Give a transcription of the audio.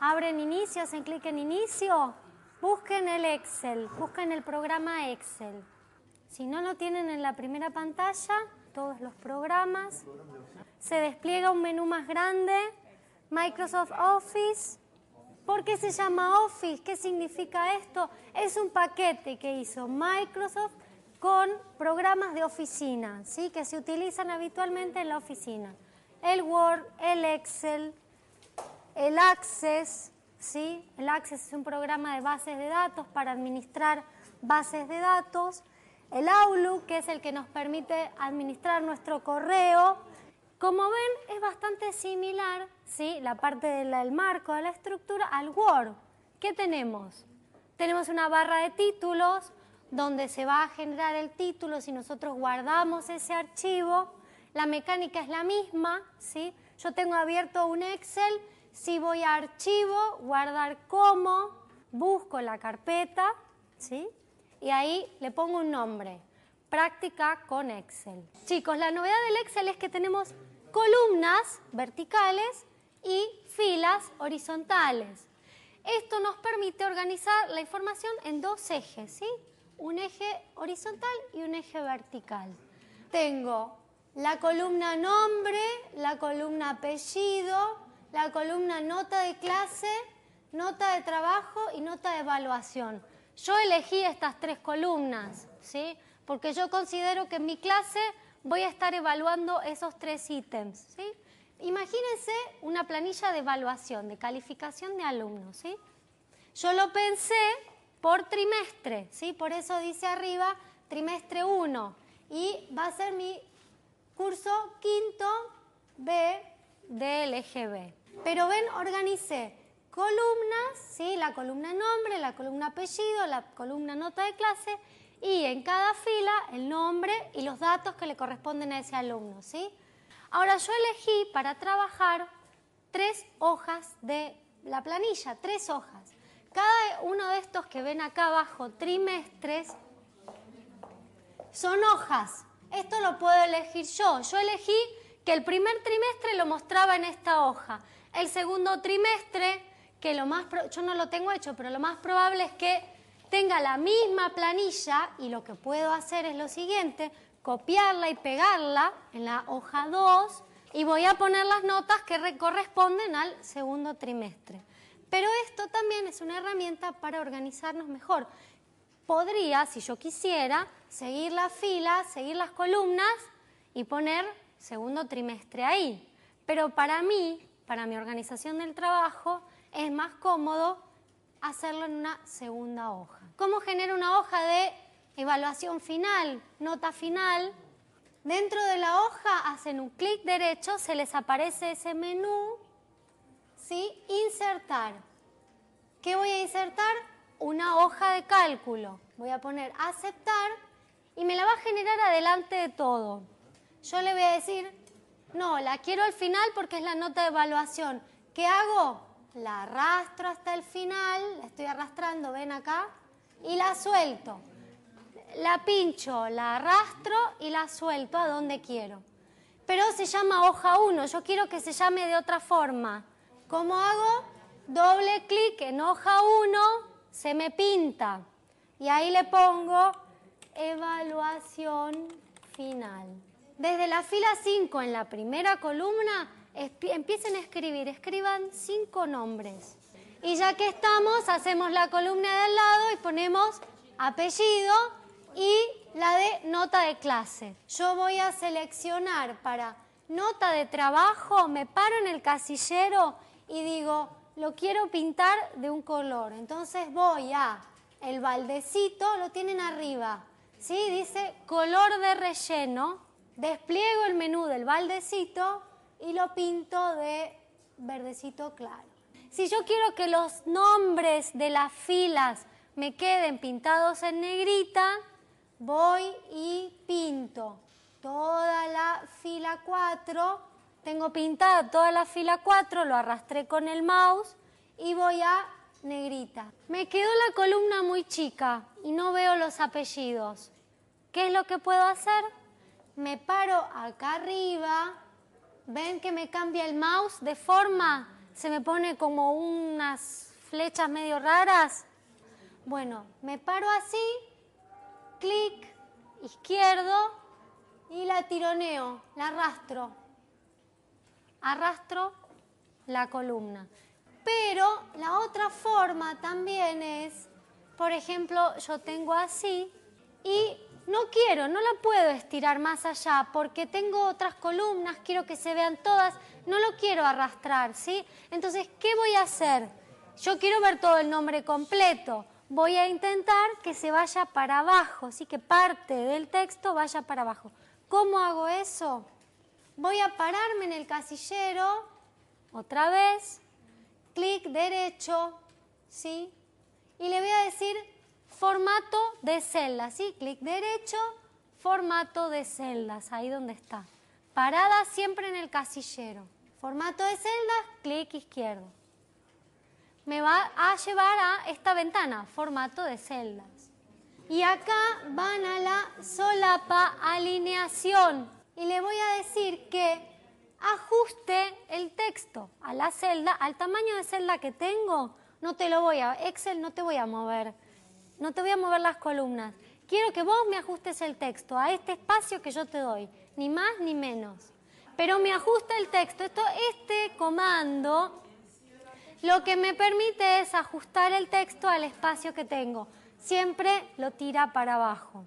abren inicio, hacen clic en inicio, busquen el Excel, busquen el programa Excel. Si no lo tienen en la primera pantalla, todos los programas, se despliega un menú más grande, Microsoft Office. ¿Por qué se llama Office? ¿Qué significa esto? Es un paquete que hizo Microsoft con programas de oficina, ¿sí? que se utilizan habitualmente en la oficina. El Word, el Excel, el Access, ¿sí? El Access es un programa de bases de datos para administrar bases de datos. El Outlook, que es el que nos permite administrar nuestro correo. Como ven, es bastante similar, ¿sí? La parte del marco de la estructura al Word. ¿Qué tenemos? Tenemos una barra de títulos donde se va a generar el título si nosotros guardamos ese archivo. La mecánica es la misma, ¿sí? Yo tengo abierto un Excel si voy a archivo, guardar como, busco la carpeta, ¿sí? Y ahí le pongo un nombre, práctica con Excel. Chicos, la novedad del Excel es que tenemos columnas verticales y filas horizontales. Esto nos permite organizar la información en dos ejes, ¿sí? Un eje horizontal y un eje vertical. Tengo la columna nombre, la columna apellido, la columna nota de clase, nota de trabajo y nota de evaluación. Yo elegí estas tres columnas, ¿sí? Porque yo considero que en mi clase voy a estar evaluando esos tres ítems, Imagínense una planilla de evaluación, de calificación de alumnos, ¿sí? Yo lo pensé por trimestre, ¿sí? Por eso dice arriba trimestre 1 y va a ser mi curso quinto B del B Pero ven, organicé columnas, ¿sí? la columna nombre, la columna apellido, la columna nota de clase y en cada fila el nombre y los datos que le corresponden a ese alumno. ¿sí? Ahora yo elegí para trabajar tres hojas de la planilla, tres hojas. Cada uno de estos que ven acá abajo, trimestres, son hojas. Esto lo puedo elegir yo. Yo elegí que el primer trimestre lo mostraba en esta hoja. El segundo trimestre, que lo más, yo no lo tengo hecho, pero lo más probable es que tenga la misma planilla y lo que puedo hacer es lo siguiente, copiarla y pegarla en la hoja 2 y voy a poner las notas que corresponden al segundo trimestre. Pero esto también es una herramienta para organizarnos mejor. Podría, si yo quisiera, seguir la fila, seguir las columnas y poner segundo trimestre ahí. Pero para mí, para mi organización del trabajo, es más cómodo hacerlo en una segunda hoja. ¿Cómo genero una hoja de evaluación final, nota final? Dentro de la hoja hacen un clic derecho, se les aparece ese menú, ¿sí? Insertar. ¿Qué voy a insertar? Una hoja de cálculo. Voy a poner aceptar y me la va a generar adelante de todo yo le voy a decir, no, la quiero al final porque es la nota de evaluación. ¿Qué hago? La arrastro hasta el final, la estoy arrastrando, ven acá, y la suelto. La pincho, la arrastro y la suelto a donde quiero. Pero se llama hoja 1, yo quiero que se llame de otra forma. ¿Cómo hago? Doble clic en hoja 1, se me pinta. Y ahí le pongo evaluación final. Desde la fila 5 en la primera columna empiecen a escribir, escriban cinco nombres. Y ya que estamos, hacemos la columna de al lado y ponemos apellido y la de nota de clase. Yo voy a seleccionar para nota de trabajo, me paro en el casillero y digo, lo quiero pintar de un color. Entonces voy a el baldecito, lo tienen arriba, ¿sí? Dice color de relleno Despliego el menú del baldecito y lo pinto de verdecito claro. Si yo quiero que los nombres de las filas me queden pintados en negrita, voy y pinto toda la fila 4. Tengo pintada toda la fila 4, lo arrastré con el mouse y voy a negrita. Me quedó la columna muy chica y no veo los apellidos. ¿Qué es lo que puedo hacer? me paro acá arriba, ven que me cambia el mouse de forma, se me pone como unas flechas medio raras. Bueno, me paro así, clic, izquierdo y la tironeo, la arrastro. Arrastro la columna. Pero la otra forma también es, por ejemplo, yo tengo así y no quiero, no la puedo estirar más allá porque tengo otras columnas, quiero que se vean todas, no lo quiero arrastrar, ¿sí? Entonces, ¿qué voy a hacer? Yo quiero ver todo el nombre completo. Voy a intentar que se vaya para abajo, ¿sí? Que parte del texto vaya para abajo. ¿Cómo hago eso? Voy a pararme en el casillero, otra vez, clic derecho, ¿sí? Y le voy a decir Formato de celdas, ¿sí? Clic derecho, formato de celdas, ahí donde está. Parada siempre en el casillero. Formato de celdas, clic izquierdo. Me va a llevar a esta ventana, formato de celdas. Y acá van a la solapa alineación. Y le voy a decir que ajuste el texto a la celda, al tamaño de celda que tengo, no te lo voy a, Excel no te voy a mover no te voy a mover las columnas. Quiero que vos me ajustes el texto a este espacio que yo te doy, ni más ni menos. Pero me ajusta el texto. Esto, este comando lo que me permite es ajustar el texto al espacio que tengo. Siempre lo tira para abajo.